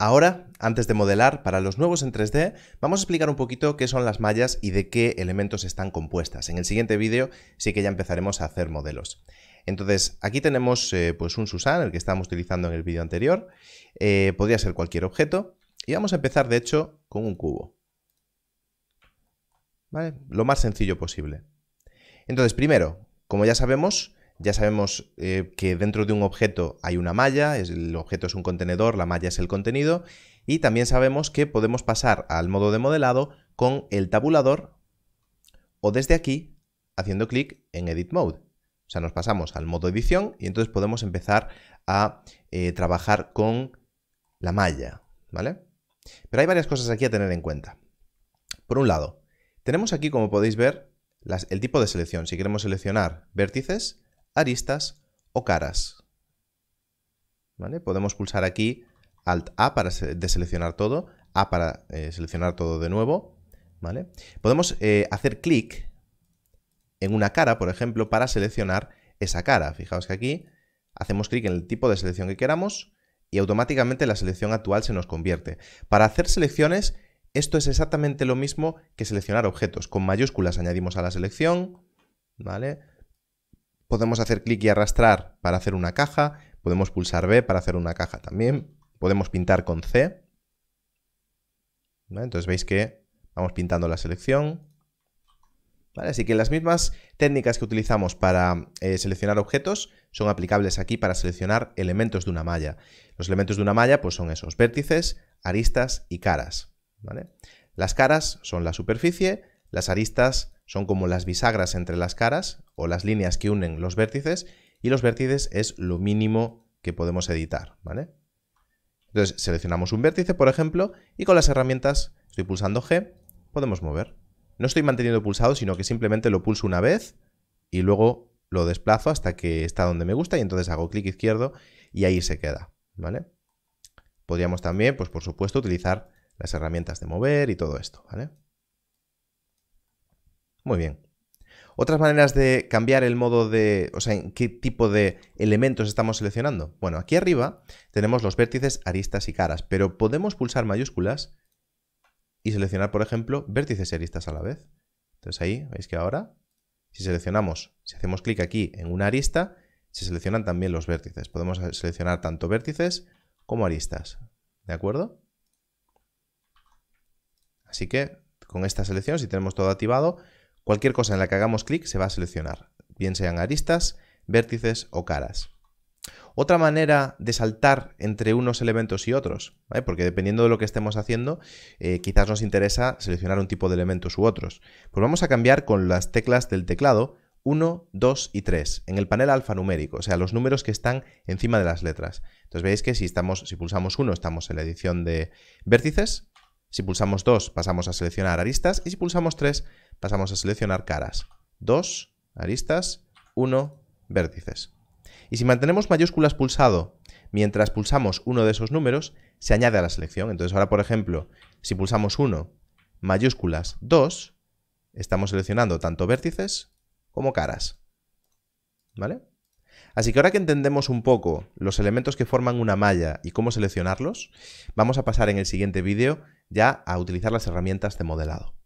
Ahora, antes de modelar, para los nuevos en 3D, vamos a explicar un poquito qué son las mallas y de qué elementos están compuestas. En el siguiente vídeo sí que ya empezaremos a hacer modelos. Entonces, aquí tenemos eh, pues un Susan, el que estábamos utilizando en el vídeo anterior. Eh, podría ser cualquier objeto. Y vamos a empezar, de hecho, con un cubo. Lo más sencillo posible. Entonces, primero, como ya sabemos, ya sabemos eh, que dentro de un objeto hay una malla, el objeto es un contenedor, la malla es el contenido, y también sabemos que podemos pasar al modo de modelado con el tabulador o desde aquí haciendo clic en Edit Mode. O sea, nos pasamos al modo edición y entonces podemos empezar a eh, trabajar con la malla, ¿vale? Pero hay varias cosas aquí a tener en cuenta. Por un lado, tenemos aquí, como podéis ver, el tipo de selección. Si queremos seleccionar vértices, aristas o caras. Podemos pulsar aquí Alt-A para deseleccionar todo, A para eh, seleccionar todo de nuevo. Podemos eh, hacer clic en una cara, por ejemplo, para seleccionar esa cara. Fijaos que aquí hacemos clic en el tipo de selección que queramos y automáticamente la selección actual se nos convierte. Para hacer selecciones, esto es exactamente lo mismo que seleccionar objetos. Con mayúsculas añadimos a la selección, ¿vale? podemos hacer clic y arrastrar para hacer una caja, podemos pulsar B para hacer una caja también, podemos pintar con C. Entonces veis que vamos pintando la selección. Así que las mismas técnicas que utilizamos para eh, seleccionar objetos son aplicables aquí para seleccionar elementos de una malla. Los elementos de una malla pues, son esos, vértices, aristas y caras. Las caras son la superficie, las aristas son como las bisagras entre las caras o las líneas que unen los vértices y los vértices es lo mínimo que podemos editar, ¿vale? Entonces seleccionamos un vértice, por ejemplo, y con las herramientas, estoy pulsando G, podemos mover. No estoy manteniendo pulsado, sino que simplemente lo pulso una vez y luego lo desplazo hasta que está donde me gusta y entonces hago clic izquierdo y ahí se queda, ¿vale? Podríamos también, pues por supuesto, utilizar las herramientas de mover y todo esto, ¿vale? Muy bien. Otras maneras de cambiar el modo de, o sea, en qué tipo de elementos estamos seleccionando. Bueno, aquí arriba tenemos los vértices, aristas y caras, pero podemos pulsar mayúsculas y seleccionar, por ejemplo, vértices y aristas a la vez. Entonces ahí, veis que ahora, si seleccionamos, si hacemos clic aquí en una arista, se seleccionan también los vértices. Podemos seleccionar tanto vértices como aristas, ¿de acuerdo? Así que con esta selección, si tenemos todo activado, Cualquier cosa en la que hagamos clic se va a seleccionar, bien sean aristas, vértices o caras. Otra manera de saltar entre unos elementos y otros, porque dependiendo de lo que estemos haciendo, eh, quizás nos interesa seleccionar un tipo de elementos u otros. Pues vamos a cambiar con las teclas del teclado 1, 2 y 3 en el panel alfanumérico, o sea, los números que están encima de las letras. Entonces veis que si, si pulsamos 1 estamos en la edición de vértices, si pulsamos 2 pasamos a seleccionar aristas y si pulsamos 3 pasamos a seleccionar caras. 2, aristas, 1, vértices. Y si mantenemos mayúsculas pulsado mientras pulsamos uno de esos números, se añade a la selección. Entonces ahora, por ejemplo, si pulsamos 1, mayúsculas 2, estamos seleccionando tanto vértices como caras. ¿Vale? Así que ahora que entendemos un poco los elementos que forman una malla y cómo seleccionarlos, vamos a pasar en el siguiente vídeo ya a utilizar las herramientas de modelado.